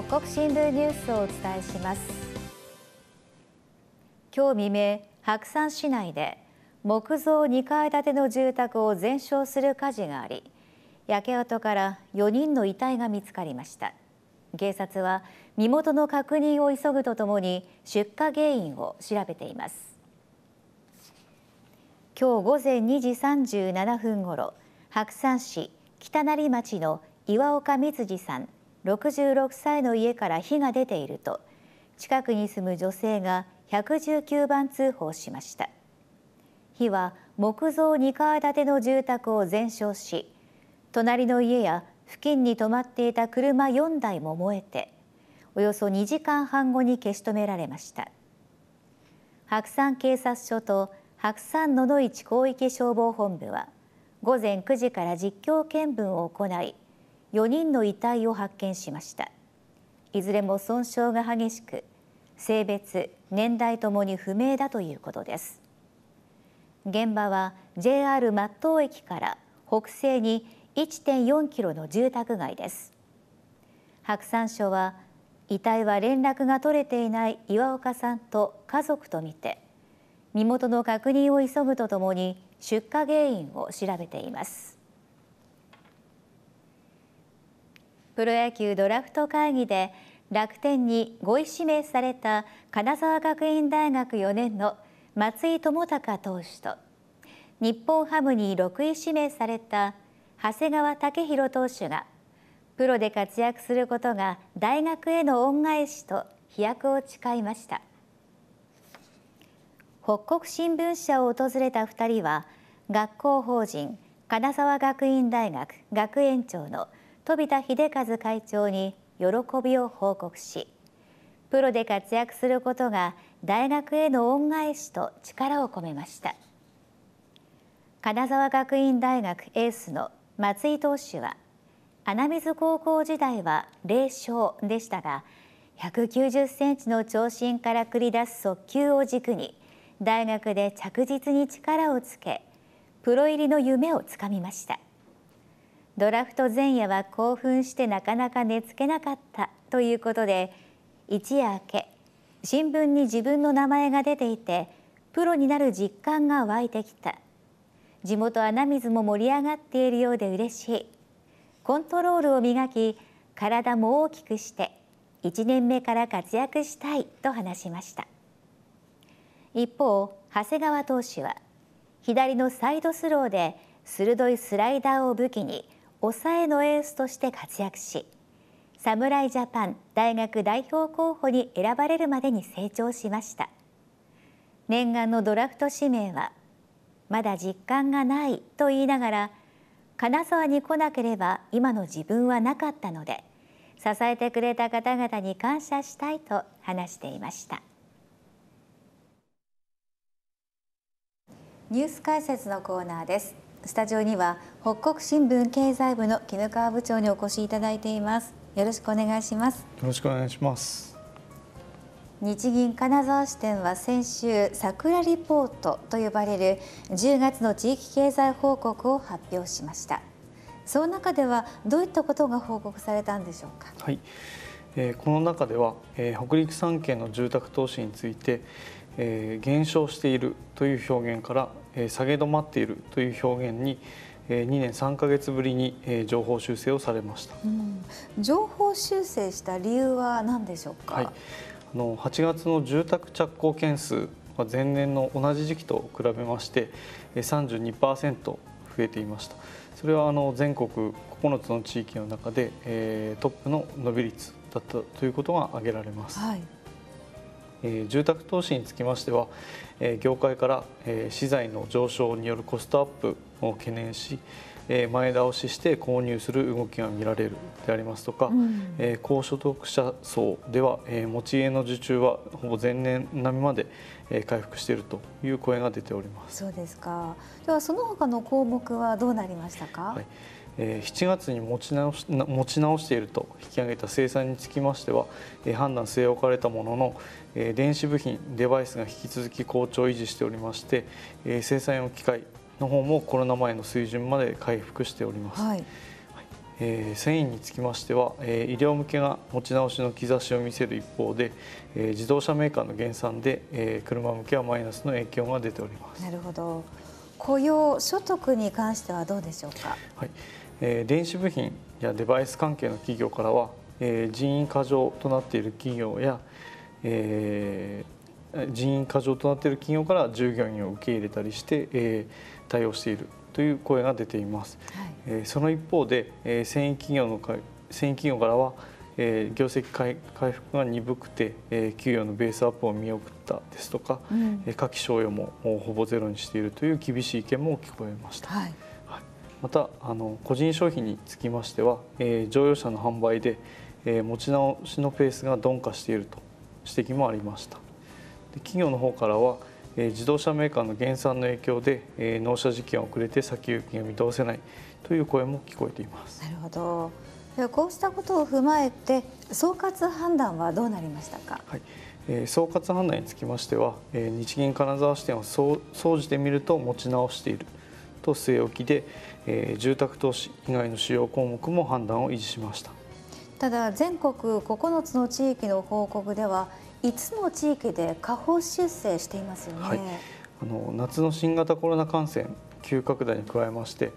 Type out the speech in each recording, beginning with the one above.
北国新聞ニュースをお伝えします今日未明白山市内で木造2階建ての住宅を全焼する火事があり焼け跡から4人の遺体が見つかりました警察は身元の確認を急ぐとともに出火原因を調べています今日午前2時37分ごろ白山市北成町の岩岡光司さん66歳の家から火が出ていると近くに住む女性が119番通報しました火は木造2階建ての住宅を全焼し隣の家や付近に止まっていた車4台も燃えておよそ2時間半後に消し止められました白山警察署と白山野々市広域消防本部は午前9時から実況見分を行い4人の遺体を発見しましたいずれも損傷が激しく性別年代ともに不明だということです現場は JR 松任駅から北西に1.4キロの住宅街です白山署は遺体は連絡が取れていない岩岡さんと家族とみて身元の確認を急ぐとともに出火原因を調べていますプロ野球ドラフト会議で楽天に5位指名された金沢学院大学4年の松井智隆投手と日本ハムに6位指名された長谷川武弘投手がプロで活躍することが大学への恩返しと飛躍を誓いました北国新聞社を訪れた2人は学校法人金沢学院大学学園長の飛田秀和会長に喜びを報告しプロで活躍することが大学への恩返しと力を込めました金沢学院大学エースの松井投手は穴水高校時代は0勝でしたが190センチの長身から繰り出す速球を軸に大学で着実に力をつけプロ入りの夢をつかみましたドラフト前夜は興奮してなかなか寝つけなかったということで一夜明け新聞に自分の名前が出ていてプロになる実感が湧いてきた地元穴水も盛り上がっているようで嬉しいコントロールを磨き体も大きくして1年目から活躍したいと話しました一方長谷川投手は左のサイドスローで鋭いスライダーを武器に抑えのエースとして活躍し侍ジャパン大学代表候補に選ばれるまでに成長しました念願のドラフト指名はまだ実感がないと言いながら金沢に来なければ今の自分はなかったので支えてくれた方々に感謝したいと話していましたニュース解説のコーナーですスタジオには北国新聞経済部の絹川部長にお越しいただいていますよろしくお願いしますよろしくお願いします日銀金沢支店は先週桜リポートと呼ばれる10月の地域経済報告を発表しましたその中ではどういったことが報告されたんでしょうかはい、えー、この中では、えー、北陸3県の住宅投資について、えー、減少しているという表現から下げ止まっているという表現に2年3か月ぶりに情報修正をされました、うん、情報修正した理由は何でしょうか、はい、あの8月の住宅着工件数は前年の同じ時期と比べまして32%増えていましたそれはあの全国9つの地域の中でえトップの伸び率だったということが挙げられます。はいえ住宅投資につきましては、え業界から、え資材の上昇によるコストアップを懸念し、え前倒しして購入する動きが見られるでありますとか、え、うん、高所得者層では、え持ち家の受注はほぼ前年並みまで、え回復しているという声が出ております。そうですか。ではその他の項目はどうなりましたか。はいえ7月に持ち直し持ち直していると引き上げた生産につきましては、え判断据え置かれたものの、え電子部品デバイスが引き続き好調を維持しておりまして、え生産用機械の方もコロナ前の水準まで回復しております。はいえー、繊維につきましては、えー、医療向けが持ち直しの兆しを見せる一方で、えー、自動車メーカーの減産で、えー、車向けはマイナスの影響が出ておりますなるほど雇用所得に関してはどうでしょうか、はいえ電子部品やデバイス関係の企業からは、え人員過剰となっている企業や、え人員過剰となっている企業から従業員を受け入れたりして、え対応しているという声が出ています、はい、その一方で、え繊維企業の繊維企業からはえ業績回復が鈍くて、え給与のベースアップを見送ったですとか、うん、下記賞与もほぼゼロにしているという厳しい意見も聞こえました。はいまたあの個人消費につきましては、えー、乗用車の販売で、えー、持ち直しのペースが鈍化していると指摘もありましたで企業の方からは、えー、自動車メーカーの減産の影響で、えー、納車時期が遅れて先行きが見通せないという声も聞こえていますなるほどこうしたことを踏まえて総括判断はどうなりましたか、はいえー、総括判断につきましては、えー、日銀金沢支店を総じてみると持ち直していると据え置きで、えー、住宅投資以外の主要項目も判断を維持しましたただ全国9つの地域の報告では5つの地域で下方修正していますよね、はい、あの夏の新型コロナ感染急拡大に加えまして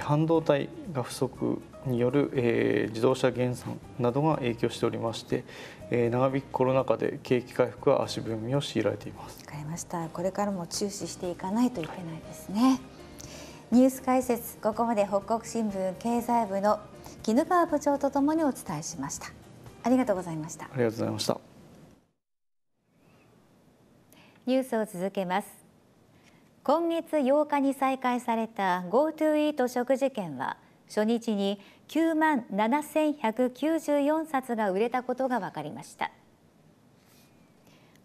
半導体が不足による、えー、自動車減産などが影響しておりまして、えー、長引くコロナ禍で景気回復は足踏みを強いられています。わかりました。これからも注視していかないといけないですね。はいニュース解説ここまで北国新聞経済部の絹川部長とともにお伝えしましたありがとうございましたありがとうございましたニュースを続けます今月8日に再開された GoTo イート食事券は初日に9万7194冊が売れたことが分かりました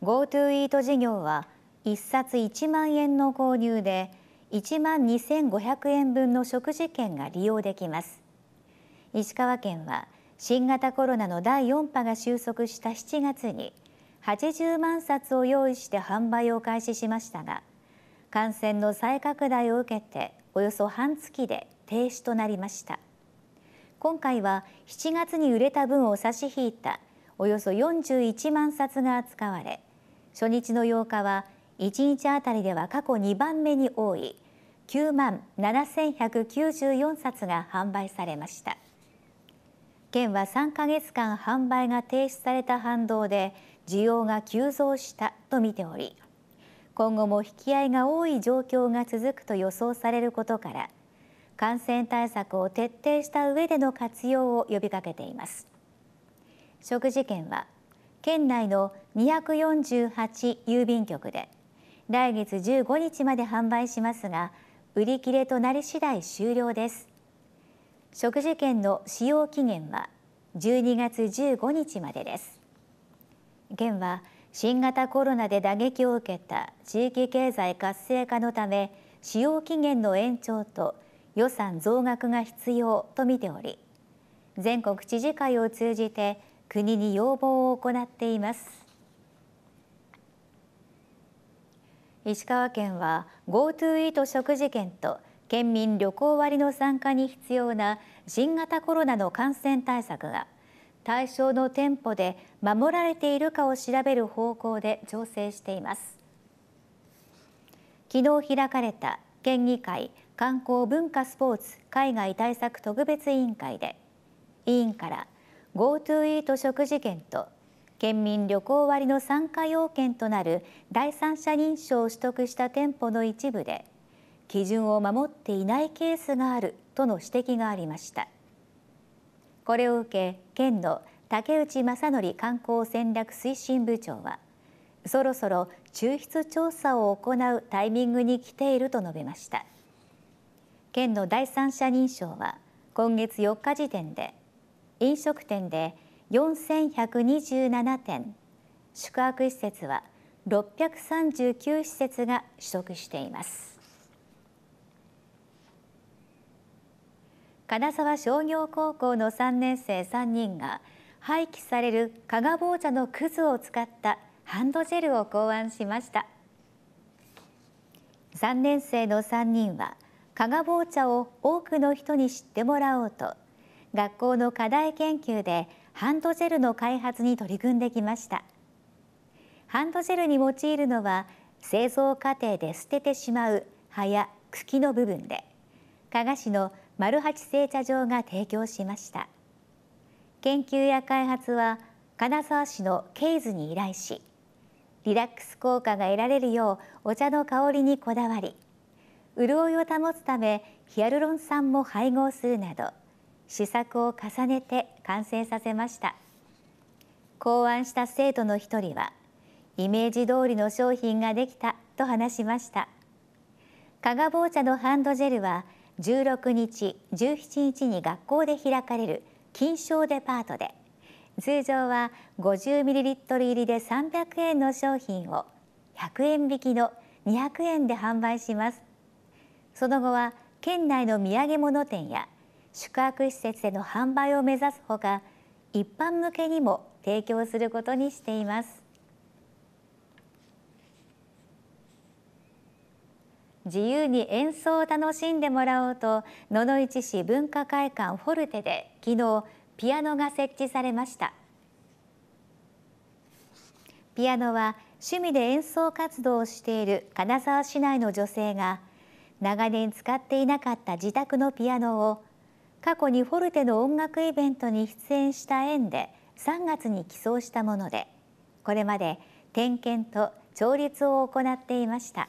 GoTo イート事業は1冊1万円の購入で1万2500円分の食事券が利用できます石川県は新型コロナの第4波が収束した7月に80万冊を用意して販売を開始しましたが感染の再拡大を受けておよそ半月で停止となりました今回は7月に売れた分を差し引いたおよそ41万冊が扱われ初日の8日は1日あたりでは過去2番目に多い9万7194冊が販売されました県は3ヶ月間販売が停止された反動で需要が急増したと見ており今後も引き合いが多い状況が続くと予想されることから感染対策を徹底した上での活用を呼びかけています食事券は県内の248郵便局で来月15日まで販売しますが売り切れとなり次第終了です食事券の使用期限は12月15日までです県は新型コロナで打撃を受けた地域経済活性化のため使用期限の延長と予算増額が必要と見ており全国知事会を通じて国に要望を行っています石川県は GoTo イート食事券と県民旅行割の参加に必要な新型コロナの感染対策が対象の店舗で守られているかを調べる方向で調整しています昨日開かれた県議会観光文化スポーツ海外対策特別委員会で委員から GoTo イート食事券と県民旅行割の参加要件となる第三者認証を取得した店舗の一部で基準を守っていないケースがあるとの指摘がありましたこれを受け県の竹内正則観光戦略推進部長はそろそろ抽出調査を行うタイミングに来ていると述べました県の第三者認証は今月4日時点で飲食店で4127点宿泊施設は639施設が取得しています金沢商業高校の3年生3人が廃棄される加賀棒茶のくずを使ったハンドジェルを考案しました3年生の3人は加賀棒茶を多くの人に知ってもらおうと学校の課題研究でハンドジェルの開発に取り組んできましたハンドジェルに用いるのは製造過程で捨ててしまう葉や茎の部分で加賀市の丸八製茶場が提供しました研究や開発は金沢市のケイズに依頼しリラックス効果が得られるようお茶の香りにこだわり潤いを保つためヒアルロン酸も配合するなど試作を重ねて完成させました考案した生徒の一人はイメージ通りの商品ができたと話しました加賀坊茶のハンドジェルは16日17日に学校で開かれる金賞デパートで通常は5 0トル入りで300円の商品を100円引きの200円で販売しますその後は県内の土産物店や宿泊施設での販売を目指すほか一般向けにも提供することにしています自由に演奏を楽しんでもらおうと野々市市文化会館フォルテで昨日ピアノが設置されましたピアノは趣味で演奏活動をしている金沢市内の女性が長年使っていなかった自宅のピアノを過去にフォルテの音楽イベントに出演した縁で3月に寄贈したものでこれまで点検と調律を行っていました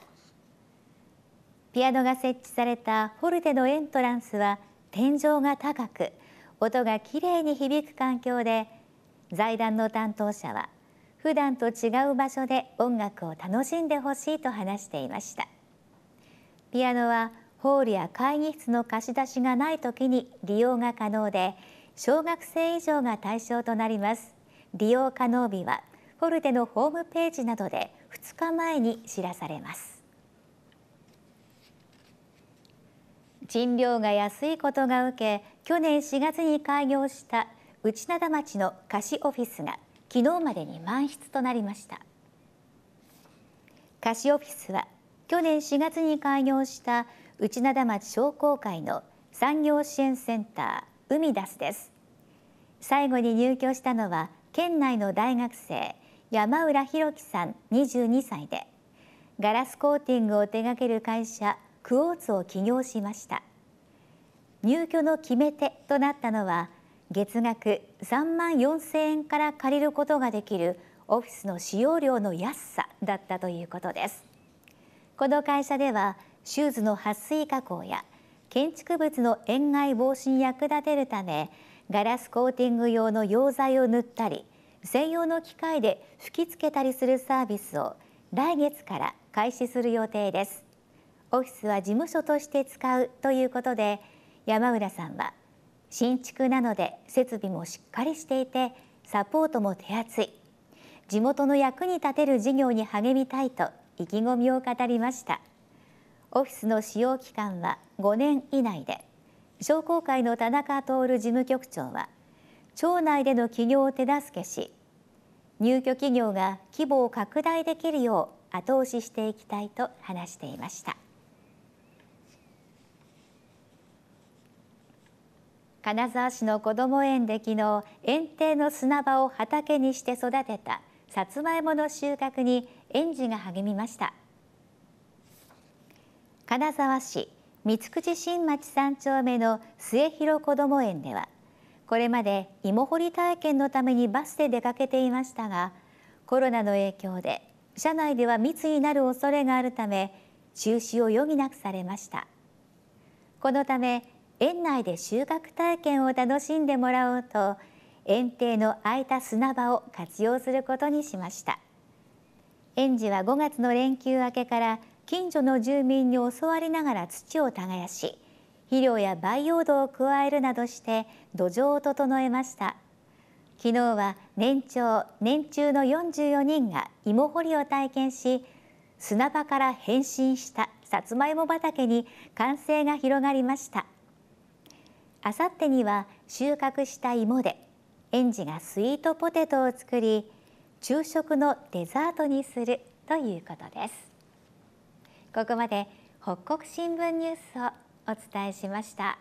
ピアノが設置されたフォルテのエントランスは天井が高く音がきれいに響く環境で財団の担当者は普段と違う場所で音楽を楽しんでほしいと話していましたピアノはホールや会議室の貸し出しがない時に利用が可能で小学生以上が対象となります利用可能日はフォルテのホームページなどで2日前に知らされます賃料が安いことが受け去年4月に開業した内灘町の貸しオフィスが昨日までに満室となりました貸しオフィスは去年4月に開業した内灘町商工会の産業支援センター海出すです最後に入居したのは県内の大学生山浦博樹さん22歳でガラスコーティングを手掛ける会社クオーツを起業しました入居の決め手となったのは月額3万4千円から借りることができるオフィスの使用料の安さだったということですこの会社ではシューズの撥水加工や建築物の塩害防止に役立てるためガラスコーティング用の溶剤を塗ったり専用の機械で吹き付けたりするサービスを来月から開始する予定ですオフィスは事務所として使うということで山浦さんは新築なので設備もしっかりしていてサポートも手厚い地元の役に立てる事業に励みたいと意気込みを語りました。オフィスの使用期間は5年以内で商工会の田中徹事務局長は町内での企業を手助けし入居企業が規模を拡大できるよう後押ししていきたいと話していました金沢市のこども園で昨日園庭の砂場を畑にして育てたさつまいもの収穫に園児が励みました。金沢市三口新町3丁目の末広こども園ではこれまで芋掘り体験のためにバスで出かけていましたがコロナの影響で車内では密になる恐れがあるため中止を余儀なくされましたこのため園内で収穫体験を楽しんでもらおうと園庭の空いた砂場を活用することにしました園児は5月の連休明けから近所の住民に襲われながら土を耕し肥料や培養土を加えるなどして土壌を整えました昨日は年長年中の44人が芋掘りを体験し砂場から変身したさつまいも畑に歓声が広がりましたあさってには収穫した芋で園児がスイートポテトを作り昼食のデザートにするということですここまで北国新聞ニュースをお伝えしました。